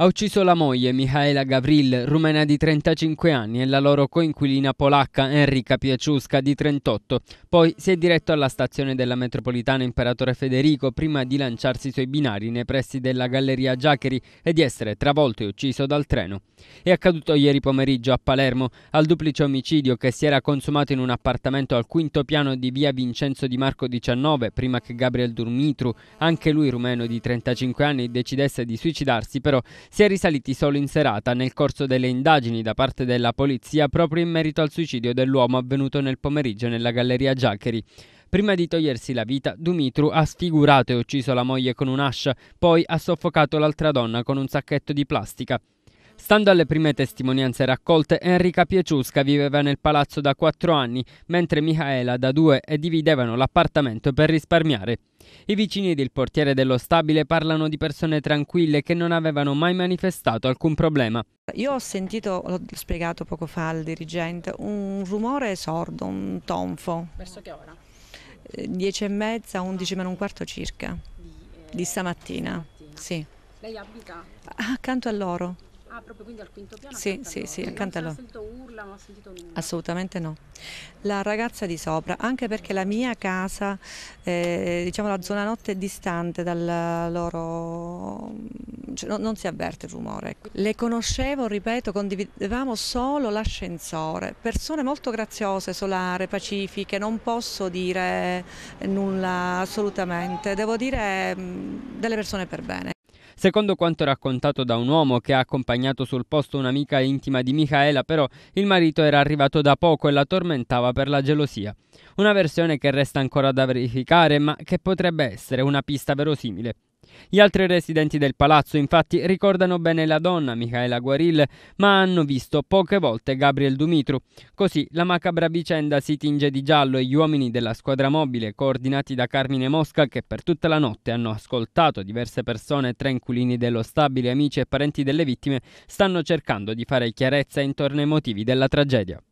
Ha ucciso la moglie Michaela Gavril, rumena di 35 anni, e la loro coinquilina polacca Enrica Piaciusca di 38. Poi si è diretto alla stazione della metropolitana Imperatore Federico prima di lanciarsi sui binari nei pressi della Galleria Giacheri e di essere travolto e ucciso dal treno. È accaduto ieri pomeriggio a Palermo al duplice omicidio che si era consumato in un appartamento al quinto piano di via Vincenzo Di Marco 19 prima che Gabriel Durmitru, anche lui rumeno di 35 anni, decidesse di suicidarsi, però si è risaliti solo in serata nel corso delle indagini da parte della polizia proprio in merito al suicidio dell'uomo avvenuto nel pomeriggio nella galleria Giaccheri. Prima di togliersi la vita, Dumitru ha sfigurato e ucciso la moglie con un'ascia, poi ha soffocato l'altra donna con un sacchetto di plastica. Stando alle prime testimonianze raccolte, Enrica Pieciusca viveva nel palazzo da quattro anni, mentre Michaela da due e dividevano l'appartamento per risparmiare. I vicini del portiere dello stabile parlano di persone tranquille che non avevano mai manifestato alcun problema. Io ho sentito, l'ho spiegato poco fa al dirigente, un rumore sordo, un tonfo. Verso che ora? Eh, dieci e mezza, undici meno un quarto circa, di, eh, di stamattina. stamattina. Sì. Lei abita? Accanto a loro. Ah, proprio quindi al quinto piano? Sì, sì, sì, accanto a lui. Non ho sentito urla, non ho sentito nulla. Assolutamente no. La ragazza di sopra, anche perché la mia casa, eh, diciamo la zona notte è distante dal loro... Cioè, no, non si avverte il rumore. Ecco. Le conoscevo, ripeto, condividevamo solo l'ascensore. Persone molto graziose, solare, pacifiche, non posso dire nulla assolutamente. Devo dire mm, delle persone per bene. Secondo quanto raccontato da un uomo che ha accompagnato sul posto un'amica intima di Michaela, però il marito era arrivato da poco e la tormentava per la gelosia. Una versione che resta ancora da verificare, ma che potrebbe essere una pista verosimile. Gli altri residenti del palazzo infatti ricordano bene la donna, Michaela Guaril, ma hanno visto poche volte Gabriel Dumitru. Così la macabra vicenda si tinge di giallo e gli uomini della squadra mobile, coordinati da Carmine Mosca, che per tutta la notte hanno ascoltato diverse persone, tre inculini dello stabile, amici e parenti delle vittime, stanno cercando di fare chiarezza intorno ai motivi della tragedia.